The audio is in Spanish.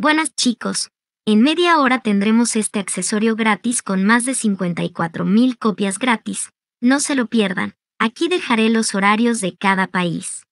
Buenas chicos. En media hora tendremos este accesorio gratis con más de 54.000 copias gratis. No se lo pierdan. Aquí dejaré los horarios de cada país.